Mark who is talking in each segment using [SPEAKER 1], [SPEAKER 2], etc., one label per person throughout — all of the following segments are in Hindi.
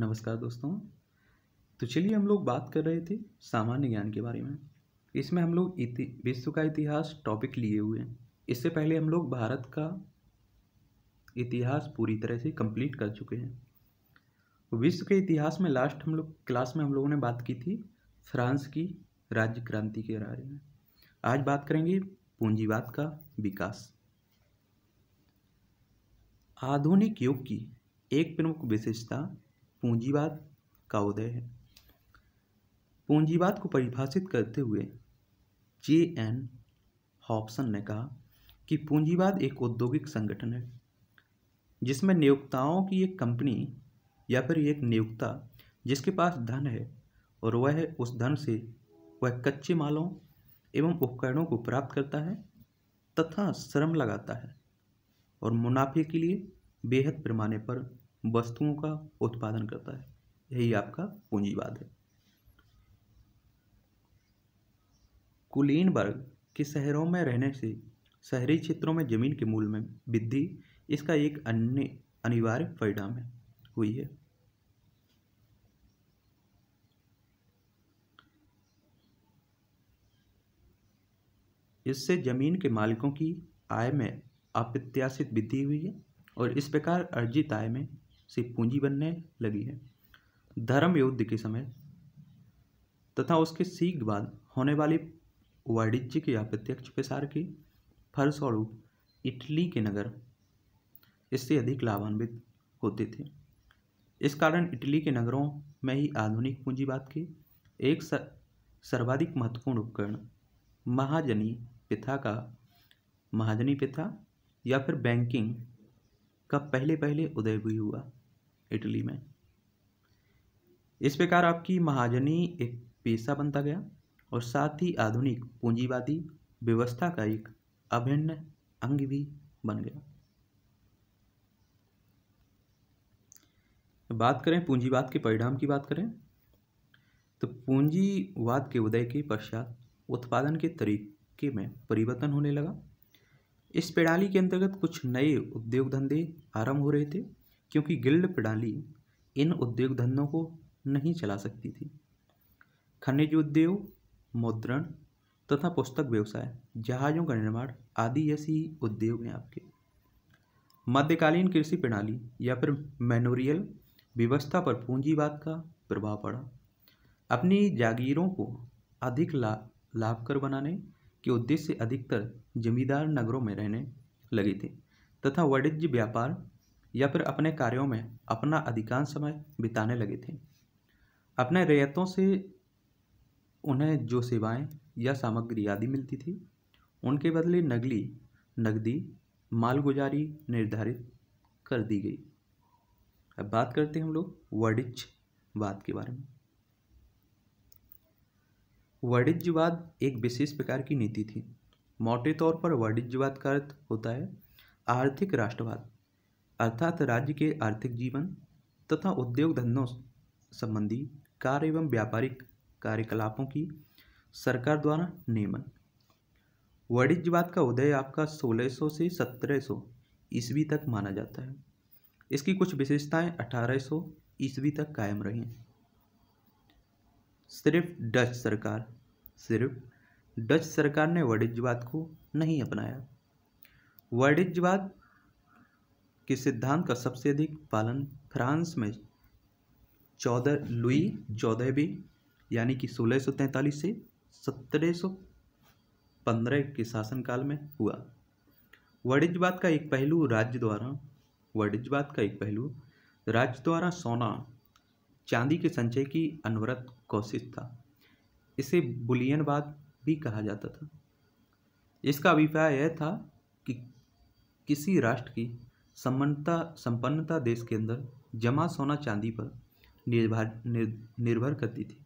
[SPEAKER 1] नमस्कार दोस्तों तो चलिए हम लोग बात कर रहे थे सामान्य ज्ञान के बारे में इसमें हम लोग इति विश्व का इतिहास टॉपिक लिए हुए हैं इससे पहले हम लोग भारत का इतिहास पूरी तरह से कंप्लीट कर चुके हैं विश्व के इतिहास में लास्ट हम लोग क्लास में हम लोगों ने बात की थी फ्रांस की राज्य क्रांति के बारे में आज बात करेंगे पूंजीवाद का विकास आधुनिक युग की एक प्रमुख विशेषता पूंजीवाद का उदय है पूंजीवाद को परिभाषित करते हुए जे एन हॉप्सन ने कहा कि पूंजीवाद एक औद्योगिक संगठन है जिसमें नियोक्ताओं की एक कंपनी या फिर एक नियोक्ता जिसके पास धन है और वह उस धन से वह कच्चे मालों एवं उपकरणों को प्राप्त करता है तथा श्रम लगाता है और मुनाफे के लिए बेहद पैमाने पर वस्तुओं का उत्पादन करता है यही आपका पूंजीवाद है कुलीनबर्ग के शहरों में रहने से शहरी क्षेत्रों में जमीन के मूल में वृद्धि इसका एक अन्य अनिवार्य परिणाम है हुई है इससे जमीन के मालिकों की आय में अप्रत्याशित वृद्धि हुई है और इस प्रकार अर्जित आय में से पूंजी बनने लगी है धर्म युद्ध के समय तथा उसके शीघ्र बाद होने वाली वाणिज्य के अप्रत्यक्ष प्रसार के फलस्वरूप इटली के नगर इससे अधिक लाभान्वित होते थे इस कारण इटली के नगरों में ही आधुनिक पूंजीवाद के एक सर्वाधिक महत्वपूर्ण उपकरण महाजनी पिथा का महाजनी पिथा या फिर बैंकिंग का पहले पहले उदय भी हुआ इटली में इस प्रकार आपकी महाजनी एक पेशा बनता गया और साथ ही आधुनिक पूंजीवादी व्यवस्था का एक अभिन्न अंग भी बन गया बात करें पूंजीवाद के परिणाम की बात करें तो पूंजीवाद के उदय के पश्चात उत्पादन के तरीके में परिवर्तन होने लगा इस प्रणाली के अंतर्गत कुछ नए उद्योग धंधे आरंभ हो रहे थे क्योंकि गिल्ड प्रणाली इन उद्योग धंधों को नहीं चला सकती थी खनिज उद्योग मुद्रण तथा पुस्तक व्यवसाय जहाज़ों का निर्माण आदि ही उद्योग हैं आपके मध्यकालीन कृषि प्रणाली या फिर मैनोरियल व्यवस्था पर पूंजीवाद का प्रभाव पड़ा अपनी जागीरों को अधिक ला लाभकर बनाने के उद्देश्य से अधिकतर जमींदार नगरों में रहने लगे थे तथा वाणिज्य व्यापार या फिर अपने कार्यों में अपना अधिकांश समय बिताने लगे थे अपने रियायतों से उन्हें जो सेवाएं या सामग्री आदि मिलती थी उनके बदले नगली नगदी मालगुजारी निर्धारित कर दी गई अब बात करते हैं हम लोग वाणिज्यवाद के बारे में वाणिज्यवाद एक विशेष प्रकार की नीति थी मोटे तौर पर वाणिज्यवाद का अर्थ होता है आर्थिक राष्ट्रवाद अर्थात राज्य के आर्थिक जीवन तथा उद्योग धंधों संबंधी कार्य एवं व्यापारिक कार्यकलापों की सरकार द्वारा नियमन वाणिज्यवाद का उदय आपका 1600 से 1700 ईस्वी तक माना जाता है इसकी कुछ विशेषताएं 1800 ईस्वी तक कायम रही सिर्फ डच सरकार सिर्फ डच सरकार ने वाणिज्यवाद को नहीं अपनाया वाणिज्यवाद के सिद्धांत का सबसे अधिक पालन फ्रांस में चौदह लुई चौदहवीं यानी कि तैंतालीस से सत्रह पंद्रह के शासनकाल में हुआ वाणिज्यवाद का एक पहलू राज्य द्वारा वाणिज्यवाद का एक पहलू राज्य द्वारा सोना चांदी के संचय की अनवरत कोशिश था इसे बुलियनवाद भी कहा जाता था इसका अभिप्राय यह था कि किसी राष्ट्र की सम्पन्नता संपन्नता देश के अंदर जमा सोना चांदी पर निर्भर निर्भर करती थी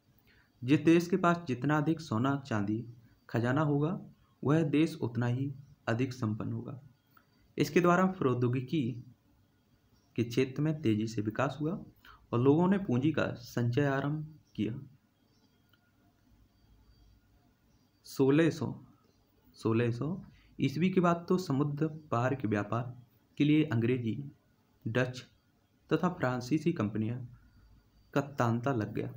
[SPEAKER 1] जिस देश के पास जितना अधिक सोना चांदी खजाना होगा वह देश उतना ही अधिक संपन्न होगा इसके द्वारा प्रौद्योगिकी के क्षेत्र में तेजी से विकास हुआ और लोगों ने पूंजी का संचय आरंभ किया सोलह सौ सोलह सौ ईस्वी के बाद तो समुद्र पार के व्यापार इसके लिए अंग्रेजी डच तथा फ्रांसीसी कंपनियां का तांता लग गया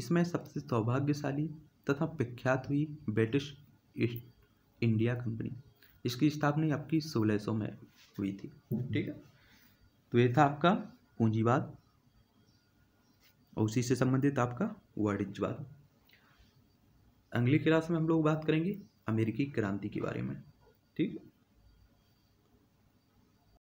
[SPEAKER 1] इसमें सबसे सौभाग्यशाली तथा प्रख्यात हुई ब्रिटिश इंडिया कंपनी इसकी स्थापना आपकी सौ में हुई थी ठीक है तो ये था आपका पूंजीवाद और उसी से संबंधित आपका वाणिज्यवाद अगली क्लास में हम लोग बात करेंगे अमेरिकी क्रांति के बारे में ठीक है